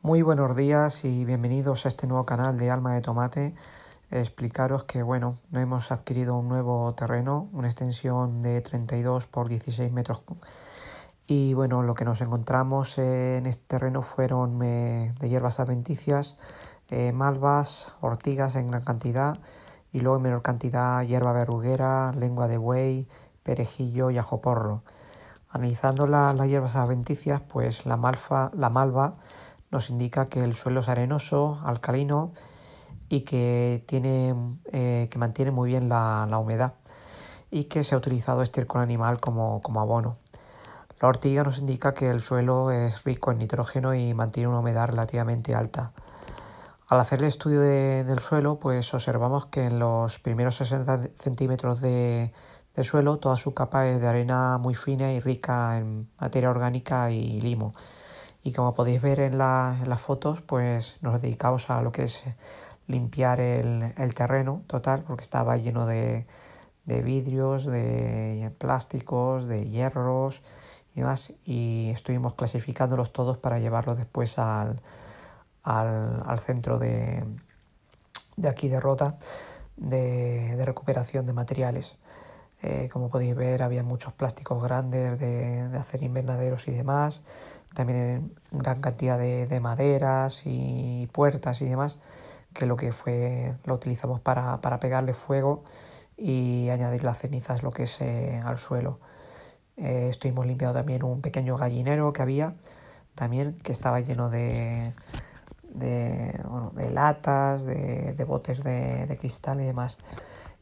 Muy buenos días y bienvenidos a este nuevo canal de Alma de Tomate. Explicaros que, bueno, hemos adquirido un nuevo terreno, una extensión de 32 por 16 metros. Y bueno, lo que nos encontramos en este terreno fueron eh, de hierbas adventicias, eh, malvas, ortigas en gran cantidad y luego en menor cantidad hierba verruguera, lengua de buey, perejillo y ajoporro. Analizando las hierbas adventicias, pues la, malfa, la malva nos indica que el suelo es arenoso, alcalino y que, eh, que mantiene muy bien la, humedad y que se ha utilizado estiércol animal como, abono. La ortiga nos indica que el suelo es rico en nitrógeno y mantiene una humedad relativamente alta. Al hacer el estudio del suelo, pues observamos que en los primeros 60 centímetros de, de suelo toda su capa es de arena muy fina y rica en materia orgánica y limo y como podéis ver en, las fotos, pues nos dedicamos a lo que es limpiar el, terreno total, porque estaba lleno de, vidrios, de plásticos, de hierros y demás, y estuvimos clasificándolos todos para llevarlos después al, centro de, aquí de Rota de recuperación de materiales. Eh, como podéis ver, había muchos plásticos grandes de, hacer invernaderos y demás. También gran cantidad de, maderas y puertas y demás, que lo que fue lo utilizamos para, pegarle fuego y añadir las cenizas, lo que es eh, al suelo. Eh, estuvimos limpiando también un pequeño gallinero que había, también que estaba lleno de, latas, de, botes de cristal y demás.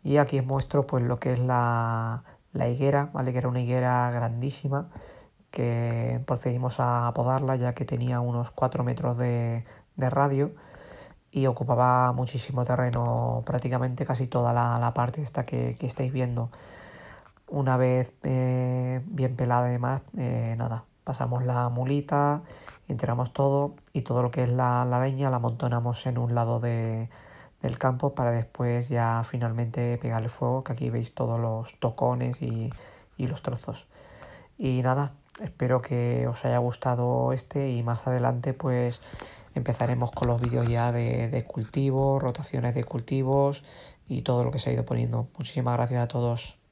Y aquí os muestro pues lo que es la, la higuera, ¿vale? Que era una higuera grandísima que procedimos a apodarla ya que tenía unos 4 metros de, radio y ocupaba muchísimo terreno, prácticamente casi toda la, parte esta que, estáis viendo. Una vez eh, bien pelada y demás, eh, nada, pasamos la mulita, enteramos todo y todo lo que es la, la leña la amontonamos en un lado de, el campo para después ya finalmente pegar el fuego, que aquí veis todos los tocones y, los trozos. Y nada, espero que os haya gustado este y más adelante pues empezaremos con los vídeos ya de, de cultivos, rotaciones de cultivos y todo lo que se ha ido poniendo. Muchísimas gracias a todos.